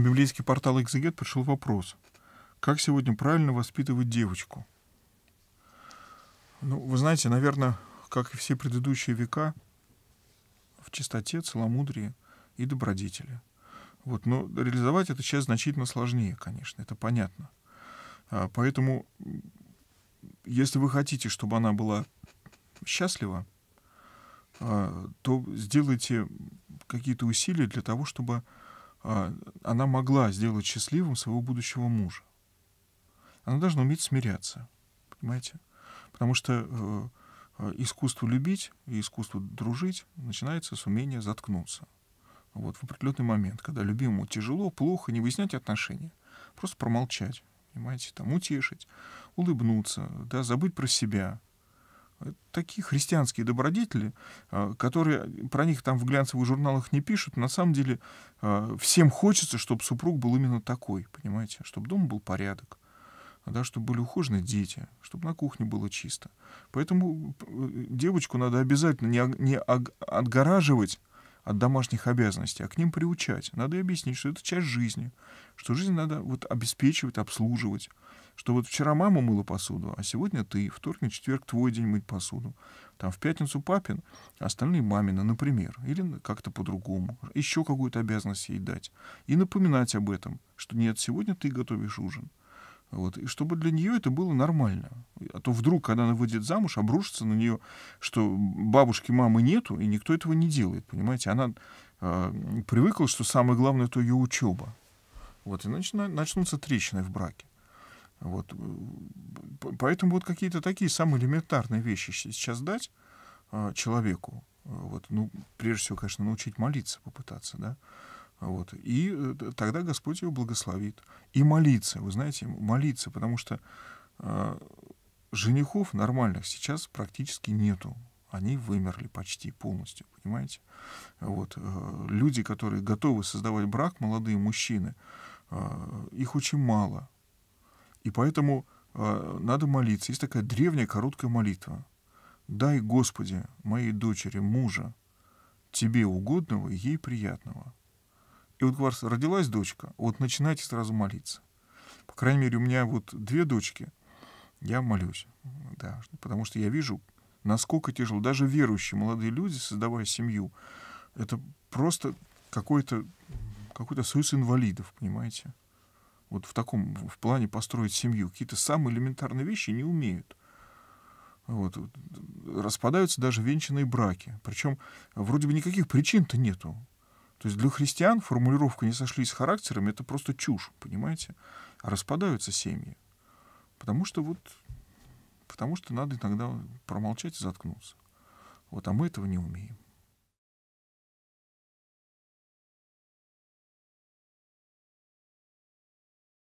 На библейский портал «Экзегет» пришел вопрос, как сегодня правильно воспитывать девочку? Ну, вы знаете, наверное, как и все предыдущие века, в чистоте, целомудрии и добродетели. Вот, но реализовать это сейчас значительно сложнее, конечно, это понятно. А, поэтому, если вы хотите, чтобы она была счастлива, а, то сделайте какие-то усилия для того, чтобы а, она могла сделать счастливым своего будущего мужа. Она должна уметь смиряться, понимаете? Потому что э, э, искусство любить и искусство дружить начинается с умения заткнуться. Вот в определенный момент, когда любимому тяжело, плохо, не выяснять отношения, просто промолчать, понимаете, там утешить, улыбнуться, да, забыть про себя, такие христианские добродетели, э, которые про них там в глянцевых журналах не пишут. На самом деле э, всем хочется, чтобы супруг был именно такой, понимаете, чтобы дом был порядок, да, чтобы были ухожены дети, чтобы на кухне было чисто. Поэтому э, девочку надо обязательно не, не отгораживать от домашних обязанностей, а к ним приучать. Надо объяснить, что это часть жизни, что жизнь надо вот обеспечивать, обслуживать что вот вчера мама мыла посуду, а сегодня ты, вторник, четверг твой день мыть посуду. Там в пятницу папин, а остальные мамина, например, или как-то по-другому. Еще какую-то обязанность ей дать. И напоминать об этом, что нет, сегодня ты готовишь ужин. Вот. И чтобы для нее это было нормально. А то вдруг, когда она выйдет замуж, обрушится на нее, что бабушки, мамы нету, и никто этого не делает, понимаете? Она э, привыкла, что самое главное — это ее учеба. Вот, и начнутся трещины в браке. Вот. Э, поэтому вот какие-то такие самые элементарные вещи сейчас дать э, человеку. Э, вот, ну, прежде всего, конечно, научить молиться, попытаться, да. Вот. И тогда Господь его благословит. И молиться, вы знаете, молиться, потому что э, женихов нормальных сейчас практически нету. Они вымерли почти полностью, понимаете? Вот. Э, люди, которые готовы создавать брак, молодые мужчины, э, их очень мало. И поэтому э, надо молиться. Есть такая древняя короткая молитва. «Дай, Господи, моей дочери, мужа, тебе угодного и ей приятного». И вот у вас родилась дочка, вот начинайте сразу молиться. По крайней мере, у меня вот две дочки, я молюсь, да, потому что я вижу, насколько тяжело. Даже верующие молодые люди, создавая семью, это просто какой-то какой-то союз инвалидов, понимаете? вот в таком в плане построить семью. Какие-то самые элементарные вещи не умеют. Вот. Распадаются даже венчанные браки. Причем вроде бы никаких причин-то нету. То есть для христиан формулировка «не сошлись с характером» — это просто чушь, понимаете? А распадаются семьи. Потому что вот... Потому что надо иногда промолчать и заткнуться. Вот, а мы этого не умеем.